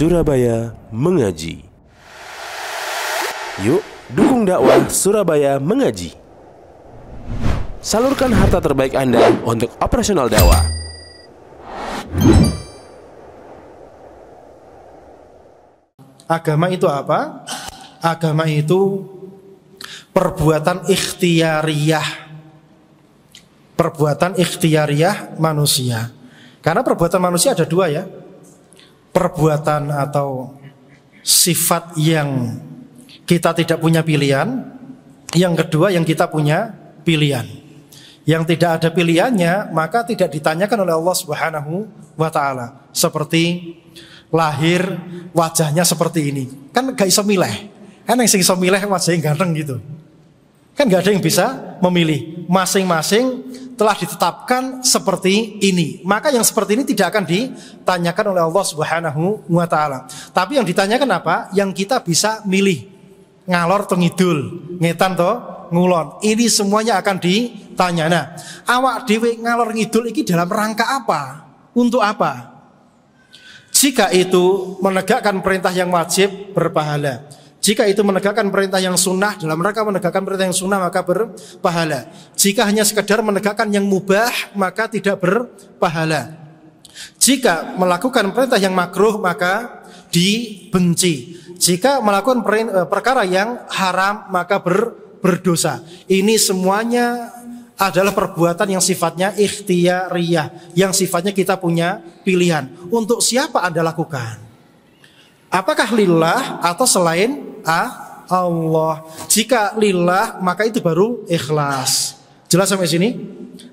Surabaya Mengaji. Yuk, dukung dakwah Surabaya Mengaji. Salurkan harta terbaik Anda untuk operasional dakwah. Agama itu apa? Agama itu perbuatan ikhtiariah Perbuatan ikhtiariah manusia. Karena perbuatan manusia ada dua ya perbuatan atau sifat yang kita tidak punya pilihan, yang kedua yang kita punya pilihan. Yang tidak ada pilihannya maka tidak ditanyakan oleh Allah Subhanahu wa taala. Seperti lahir wajahnya seperti ini. Kan gak iso milih. Kan yang iso milih wajahnya ganteng gitu. Kan gak ada yang bisa memilih. Masing-masing telah ditetapkan seperti ini. Maka yang seperti ini tidak akan ditanyakan oleh Allah Subhanahu wa taala. Tapi yang ditanyakan apa? Yang kita bisa milih. Ngalor atau ngidul, ngetan atau ngulon. Ini semuanya akan ditanya. Nah, awak dewe ngalor ngidul ini dalam rangka apa? Untuk apa? Jika itu menegakkan perintah yang wajib berpahala jika itu menegakkan perintah yang sunnah dalam rangka menegakkan perintah yang sunnah maka berpahala. Jika hanya sekedar menegakkan yang mubah maka tidak berpahala. Jika melakukan perintah yang makruh maka dibenci. Jika melakukan eh, perkara yang haram maka ber, berdosa. Ini semuanya adalah perbuatan yang sifatnya ikhtiariyah, yang sifatnya kita punya pilihan. Untuk siapa Anda lakukan? Apakah lillah atau selain A ah? Allah. Jika lillah maka itu baru ikhlas. Jelas sampai sini?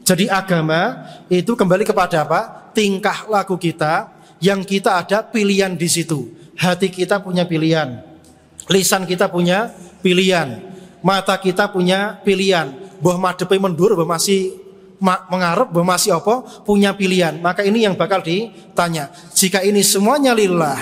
Jadi agama itu kembali kepada apa? Tingkah laku kita yang kita ada pilihan di situ. Hati kita punya pilihan. Lisan kita punya pilihan. Mata kita punya pilihan. Boh madepi mendur, boh masih mengarep, boh masih apa? Punya pilihan. Maka ini yang bakal ditanya. Jika ini semuanya lillah,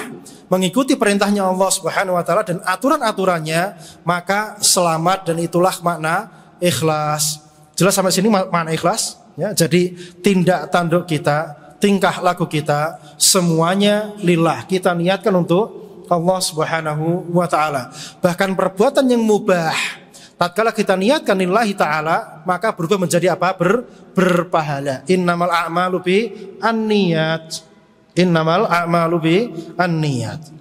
mengikuti perintahnya Allah Subhanahu wa taala dan aturan-aturannya, maka selamat dan itulah makna ikhlas. Jelas sampai sini makna ikhlas? Ya, jadi tindak tanduk kita, tingkah laku kita semuanya lillah. Kita niatkan untuk Allah Subhanahu wa taala. Bahkan perbuatan yang mubah tatkala kita niatkan lillahi taala maka berubah menjadi apa? Ber, berpahala. Innamal a'malu bi -niyat. Innamal a'malu bi an-niyat.